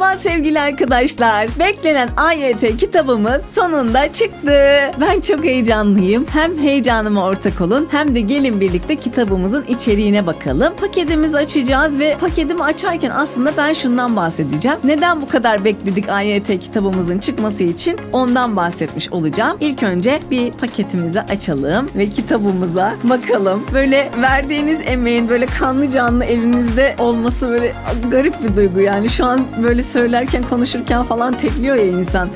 Merhaba sevgili arkadaşlar. Beklenen AYT kitabımız sonunda çıktı. Ben çok heyecanlıyım. Hem heyecanıma ortak olun hem de gelin birlikte kitabımızın içeriğine bakalım. Paketimizi açacağız ve paketimi açarken aslında ben şundan bahsedeceğim. Neden bu kadar bekledik AYT kitabımızın çıkması için ondan bahsetmiş olacağım. İlk önce bir paketimizi açalım ve kitabımıza bakalım. Böyle verdiğiniz emeğin böyle kanlı canlı elinizde olması böyle garip bir duygu yani. Şu an böyle söylerken konuşurken falan tekliyor ya insan.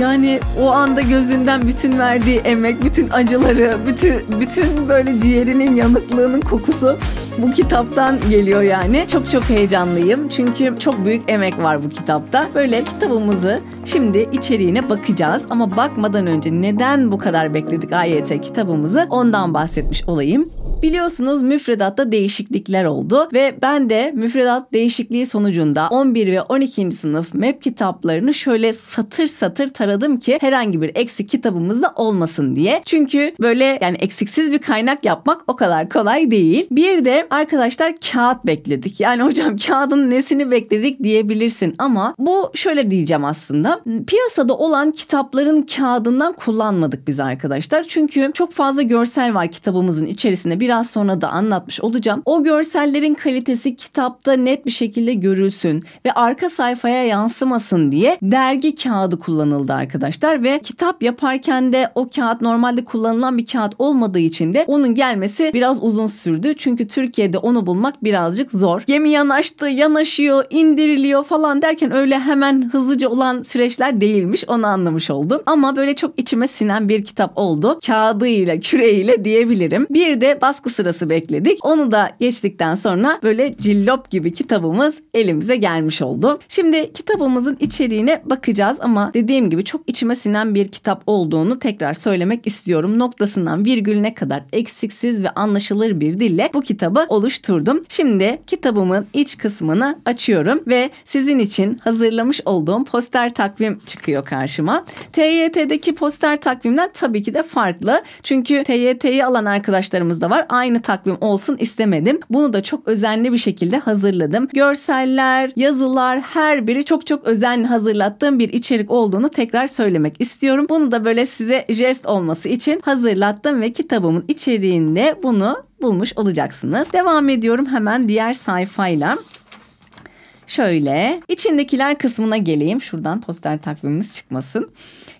Yani o anda gözünden bütün verdiği emek, bütün acıları, bütün bütün böyle ciğerinin yanıklığının kokusu bu kitaptan geliyor yani. Çok çok heyecanlıyım çünkü çok büyük emek var bu kitapta. Böyle kitabımızı şimdi içeriğine bakacağız ama bakmadan önce neden bu kadar bekledik AYT kitabımızı ondan bahsetmiş olayım. Biliyorsunuz müfredatta değişiklikler oldu ve ben de müfredat değişikliği sonucunda 11 ve 12. sınıf MEP kitaplarını şöyle satır satır taradım ki herhangi bir eksik kitabımızda olmasın diye. Çünkü böyle yani eksiksiz bir kaynak yapmak o kadar kolay değil. Bir de arkadaşlar kağıt bekledik. Yani hocam kağıdın nesini bekledik diyebilirsin ama bu şöyle diyeceğim aslında. Piyasada olan kitapların kağıdından kullanmadık biz arkadaşlar. Çünkü çok fazla görsel var kitabımızın içerisinde. Bir biraz sonra da anlatmış olacağım. O görsellerin kalitesi kitapta net bir şekilde görülsün ve arka sayfaya yansımasın diye dergi kağıdı kullanıldı arkadaşlar ve kitap yaparken de o kağıt normalde kullanılan bir kağıt olmadığı için de onun gelmesi biraz uzun sürdü. Çünkü Türkiye'de onu bulmak birazcık zor. Gemi yanaştı, yanaşıyor, indiriliyor falan derken öyle hemen hızlıca olan süreçler değilmiş. Onu anlamış oldum. Ama böyle çok içime sinen bir kitap oldu. Kağıdıyla, küreğiyle diyebilirim. Bir de baskı baskı sırası bekledik. Onu da geçtikten sonra böyle cillop gibi kitabımız elimize gelmiş oldu. Şimdi kitabımızın içeriğine bakacağız ama dediğim gibi çok içime sinen bir kitap olduğunu tekrar söylemek istiyorum. Noktasından virgülüne kadar eksiksiz ve anlaşılır bir dille bu kitabı oluşturdum. Şimdi kitabımın iç kısmını açıyorum ve sizin için hazırlamış olduğum poster takvim çıkıyor karşıma. TYT'deki poster takvimden tabii ki de farklı. Çünkü TYT'yi alan arkadaşlarımız da var aynı takvim olsun istemedim. Bunu da çok özenli bir şekilde hazırladım. Görseller, yazılar her biri çok çok özenli hazırlattığım bir içerik olduğunu tekrar söylemek istiyorum. Bunu da böyle size jest olması için hazırlattım ve kitabımın içeriğinde bunu bulmuş olacaksınız. Devam ediyorum hemen diğer sayfayla. Şöyle içindekiler kısmına geleyim. Şuradan poster takvimimiz çıkmasın.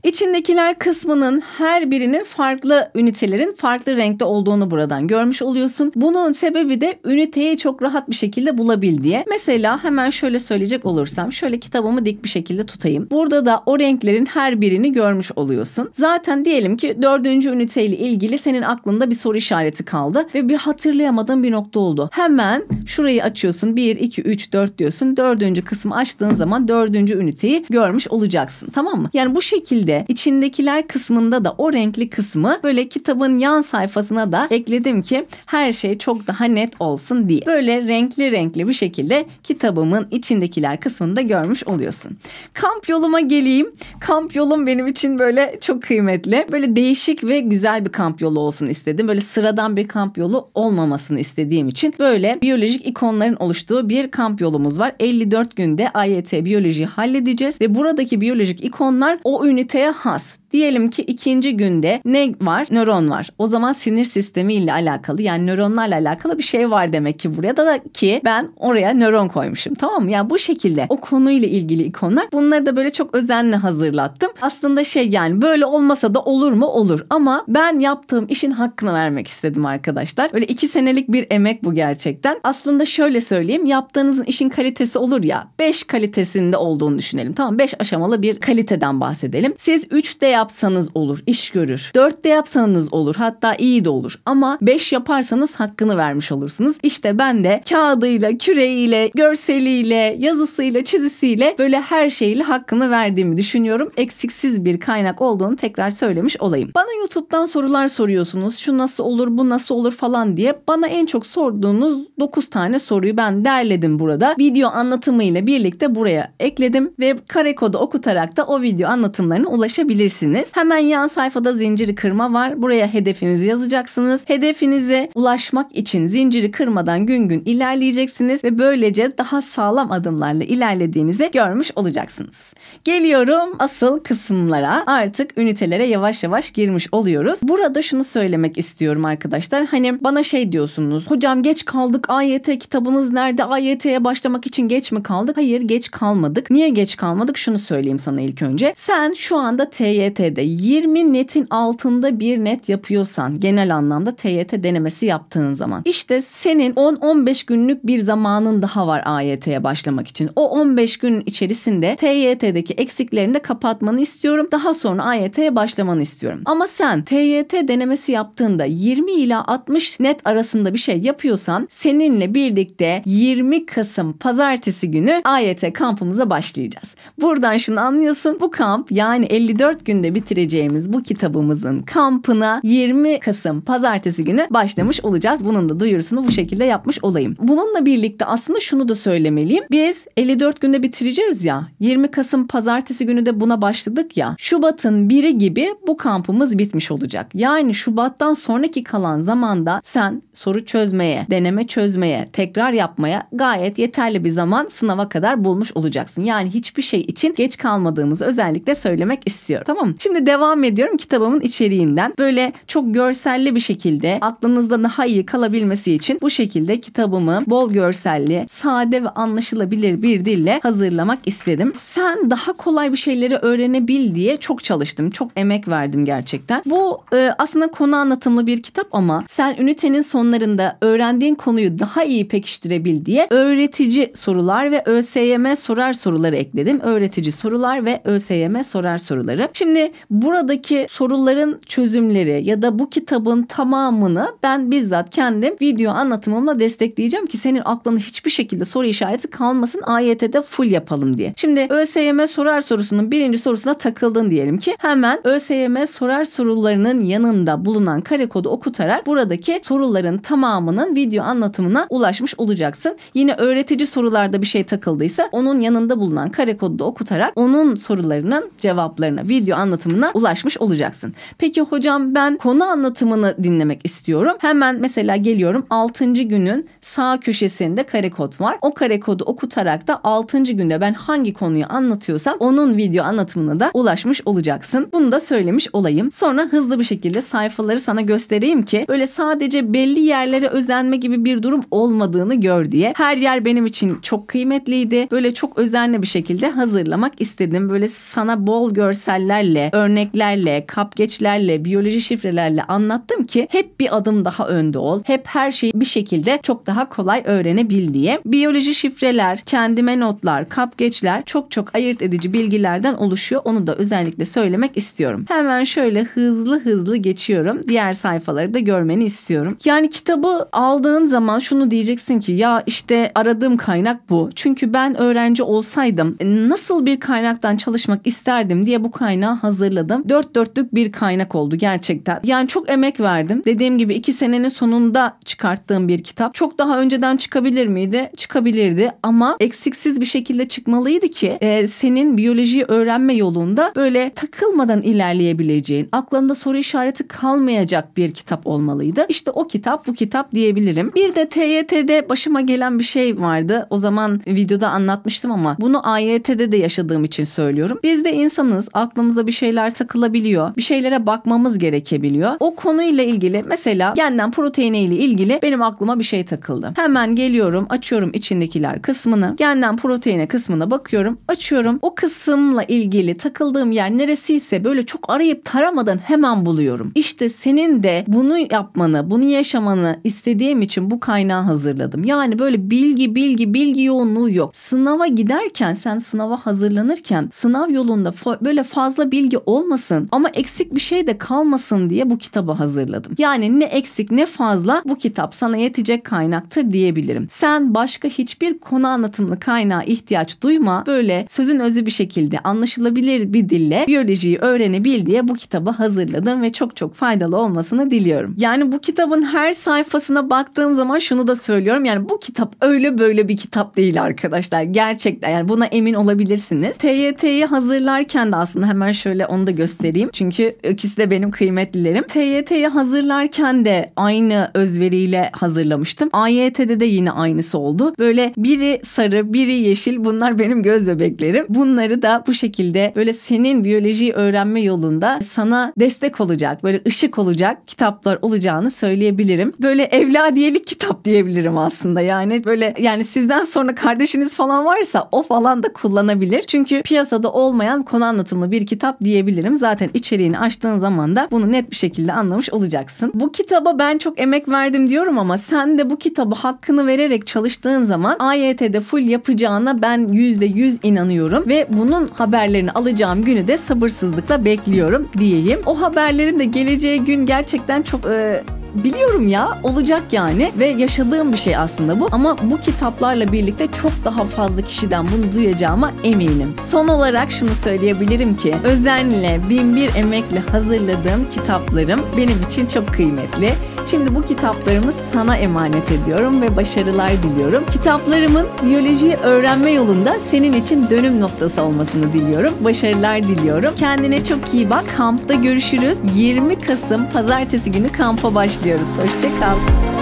İçindekiler kısmının her birinin farklı ünitelerin farklı renkte olduğunu buradan görmüş oluyorsun. Bunun sebebi de üniteyi çok rahat bir şekilde bulabil diye. Mesela hemen şöyle söyleyecek olursam şöyle kitabımı dik bir şekilde tutayım. Burada da o renklerin her birini görmüş oluyorsun. Zaten diyelim ki dördüncü üniteyle ilgili senin aklında bir soru işareti kaldı ve bir hatırlayamadığın bir nokta oldu. Hemen şurayı açıyorsun 1, 2, 3, 4 diyorsun dördüncü kısmı açtığın zaman dördüncü üniteyi görmüş olacaksın. Tamam mı? Yani bu şekilde içindekiler kısmında da o renkli kısmı böyle kitabın yan sayfasına da ekledim ki her şey çok daha net olsun diye. Böyle renkli renkli bir şekilde kitabımın içindekiler kısmını da görmüş oluyorsun. Kamp yoluma geleyim. Kamp yolum benim için böyle çok kıymetli. Böyle değişik ve güzel bir kamp yolu olsun istedim. Böyle sıradan bir kamp yolu olmamasını istediğim için böyle biyolojik ikonların oluştuğu bir kamp yolumuz var. 54 günde AYT Biyoloji halledeceğiz ve buradaki biyolojik ikonlar o üniteye has Diyelim ki ikinci günde ne var? Nöron var. O zaman sinir sistemi ile alakalı yani nöronlarla alakalı bir şey var demek ki buraya da, da ki ben oraya nöron koymuşum tamam mı? Yani bu şekilde o konuyla ilgili ikonlar bunları da böyle çok özenle hazırlattım. Aslında şey yani böyle olmasa da olur mu? Olur ama ben yaptığım işin hakkını vermek istedim arkadaşlar. Böyle iki senelik bir emek bu gerçekten. Aslında şöyle söyleyeyim yaptığınızın işin kalitesi olur ya 5 kalitesinde olduğunu düşünelim. Tamam 5 aşamalı bir kaliteden bahsedelim. Siz 3 değer yapsanız olur, iş görür. de yapsanız olur, hatta iyi de olur. Ama 5 yaparsanız hakkını vermiş olursunuz. İşte ben de kağıdıyla, küreğiyle, görseliyle, yazısıyla, çizisiyle böyle her şeyle hakkını verdiğimi düşünüyorum. Eksiksiz bir kaynak olduğunu tekrar söylemiş olayım. Bana YouTube'dan sorular soruyorsunuz. Şu nasıl olur, bu nasıl olur falan diye. Bana en çok sorduğunuz 9 tane soruyu ben derledim burada. Video anlatımıyla birlikte buraya ekledim ve kare kodu okutarak da o video anlatımlarına ulaşabilirsiniz bulabilirsiniz. Hemen yan sayfada zinciri kırma var. Buraya hedefinizi yazacaksınız. Hedefinize ulaşmak için zinciri kırmadan gün gün ilerleyeceksiniz ve böylece daha sağlam adımlarla ilerlediğinizi görmüş olacaksınız. Geliyorum asıl kısımlara. Artık ünitelere yavaş yavaş girmiş oluyoruz. Burada şunu söylemek istiyorum arkadaşlar. Hani bana şey diyorsunuz. Hocam geç kaldık. AYT kitabınız nerede? AYT'ye başlamak için geç mi kaldık? Hayır geç kalmadık. Niye geç kalmadık? Şunu söyleyeyim sana ilk önce. Sen şu anda TYT TYT'de 20 netin altında bir net yapıyorsan genel anlamda TYT denemesi yaptığın zaman işte senin 10-15 günlük bir zamanın daha var AYT'ye başlamak için. O 15 gün içerisinde TYT'deki eksiklerini de kapatmanı istiyorum. Daha sonra AYT'ye başlamanı istiyorum. Ama sen TYT denemesi yaptığında 20 ila 60 net arasında bir şey yapıyorsan seninle birlikte 20 Kasım pazartesi günü AYT kampımıza başlayacağız. Buradan şunu anlıyorsun. Bu kamp yani 54 günde günde bitireceğimiz bu kitabımızın kampına 20 Kasım pazartesi günü başlamış olacağız. Bunun da duyurusunu bu şekilde yapmış olayım. Bununla birlikte aslında şunu da söylemeliyim. Biz 54 günde bitireceğiz ya. 20 Kasım pazartesi günü de buna başladık ya. Şubat'ın biri gibi bu kampımız bitmiş olacak. Yani Şubat'tan sonraki kalan zamanda sen soru çözmeye, deneme çözmeye, tekrar yapmaya gayet yeterli bir zaman sınava kadar bulmuş olacaksın. Yani hiçbir şey için geç kalmadığımızı özellikle söylemek istiyorum. Tamam Şimdi devam ediyorum kitabımın içeriğinden. Böyle çok görselli bir şekilde aklınızda daha iyi kalabilmesi için bu şekilde kitabımı bol görselli, sade ve anlaşılabilir bir dille hazırlamak istedim. Sen daha kolay bir şeyleri öğrenebil diye çok çalıştım. Çok emek verdim gerçekten. Bu e, aslında konu anlatımlı bir kitap ama sen ünitenin sonlarında öğrendiğin konuyu daha iyi pekiştirebil diye öğretici sorular ve ÖSYM sorar soruları ekledim. Öğretici sorular ve ÖSYM sorar soruları. Şimdi buradaki soruların çözümleri ya da bu kitabın tamamını ben bizzat kendim video anlatımımla destekleyeceğim ki senin aklına hiçbir şekilde soru işareti kalmasın AYT'de full yapalım diye. Şimdi ÖSYM sorar sorusunun birinci sorusuna takıldın diyelim ki hemen ÖSYM sorar sorularının yanında bulunan kare kodu okutarak buradaki soruların tamamının video anlatımına ulaşmış olacaksın. Yine öğretici sorularda bir şey takıldıysa onun yanında bulunan kare kodu da okutarak onun sorularının cevaplarına video anlatımına anlatımına ulaşmış olacaksın. Peki hocam ben konu anlatımını dinlemek istiyorum. Hemen mesela geliyorum 6. günün sağ köşesinde kare kod var. O kare kodu okutarak da 6. günde ben hangi konuyu anlatıyorsam onun video anlatımına da ulaşmış olacaksın. Bunu da söylemiş olayım. Sonra hızlı bir şekilde sayfaları sana göstereyim ki böyle sadece belli yerlere özenme gibi bir durum olmadığını gör diye. Her yer benim için çok kıymetliydi. Böyle çok özenli bir şekilde hazırlamak istedim. Böyle sana bol görsellerle bilgilerle, örneklerle, kapgeçlerle, biyoloji şifrelerle anlattım ki hep bir adım daha önde ol. Hep her şeyi bir şekilde çok daha kolay öğrenebil diye. Biyoloji şifreler, kendime notlar, kapgeçler çok çok ayırt edici bilgilerden oluşuyor. Onu da özellikle söylemek istiyorum. Hemen şöyle hızlı hızlı geçiyorum. Diğer sayfaları da görmeni istiyorum. Yani kitabı aldığın zaman şunu diyeceksin ki ya işte aradığım kaynak bu. Çünkü ben öğrenci olsaydım nasıl bir kaynaktan çalışmak isterdim diye bu kaynağı hazırladım. Dört dörtlük bir kaynak oldu gerçekten. Yani çok emek verdim. Dediğim gibi iki senenin sonunda çıkarttığım bir kitap. Çok daha önceden çıkabilir miydi? Çıkabilirdi ama eksiksiz bir şekilde çıkmalıydı ki e, senin biyolojiyi öğrenme yolunda böyle takılmadan ilerleyebileceğin, aklında soru işareti kalmayacak bir kitap olmalıydı. İşte o kitap bu kitap diyebilirim. Bir de TYT'de başıma gelen bir şey vardı. O zaman videoda anlatmıştım ama bunu AYT'de de yaşadığım için söylüyorum. Biz de insanız. Aklımıza bir şey şeyler takılabiliyor. Bir şeylere bakmamız gerekebiliyor. O konuyla ilgili mesela genden proteine ile ilgili benim aklıma bir şey takıldı. Hemen geliyorum açıyorum içindekiler kısmını. Genden proteine kısmına bakıyorum. Açıyorum. O kısımla ilgili takıldığım yer neresiyse böyle çok arayıp taramadan hemen buluyorum. İşte senin de bunu yapmanı, bunu yaşamanı istediğim için bu kaynağı hazırladım. Yani böyle bilgi bilgi bilgi yoğunluğu yok. Sınava giderken sen sınava hazırlanırken sınav yolunda böyle fazla bilgi bilgi olmasın ama eksik bir şey de kalmasın diye bu kitabı hazırladım. Yani ne eksik ne fazla bu kitap sana yetecek kaynaktır diyebilirim. Sen başka hiçbir konu anlatımlı kaynağa ihtiyaç duyma. Böyle sözün özü bir şekilde anlaşılabilir bir dille biyolojiyi öğrenebil diye bu kitabı hazırladım ve çok çok faydalı olmasını diliyorum. Yani bu kitabın her sayfasına baktığım zaman şunu da söylüyorum. Yani bu kitap öyle böyle bir kitap değil arkadaşlar. Gerçekten yani buna emin olabilirsiniz. TYT'yi hazırlarken de aslında hemen şöyle şöyle onu da göstereyim. Çünkü ikisi de benim kıymetlilerim. TYT'yi hazırlarken de aynı özveriyle hazırlamıştım. AYT'de de yine aynısı oldu. Böyle biri sarı, biri yeşil. Bunlar benim göz bebeklerim. Bunları da bu şekilde böyle senin biyolojiyi öğrenme yolunda sana destek olacak, böyle ışık olacak kitaplar olacağını söyleyebilirim. Böyle evladiyelik kitap diyebilirim aslında. Yani böyle yani sizden sonra kardeşiniz falan varsa o falan da kullanabilir. Çünkü piyasada olmayan konu anlatımlı bir kitap diye diyebilirim. Zaten içeriğini açtığın zaman da bunu net bir şekilde anlamış olacaksın. Bu kitaba ben çok emek verdim diyorum ama sen de bu kitabı hakkını vererek çalıştığın zaman AYT'de full yapacağına ben %100 inanıyorum ve bunun haberlerini alacağım günü de sabırsızlıkla bekliyorum diyeyim. O haberlerin de geleceği gün gerçekten çok e, Biliyorum ya olacak yani ve yaşadığım bir şey aslında bu ama bu kitaplarla birlikte çok daha fazla kişiden bunu duyacağıma eminim. Son olarak şunu söyleyebilirim ki özenle, bir emekle hazırladığım kitaplarım benim için çok kıymetli. Şimdi bu kitaplarımı sana emanet ediyorum ve başarılar diliyorum. Kitaplarımın biyolojiyi öğrenme yolunda senin için dönüm noktası olmasını diliyorum. Başarılar diliyorum. Kendine çok iyi bak. Kampta görüşürüz. 20 Kasım Pazartesi günü kampa başlıyoruz. Hoşçakal.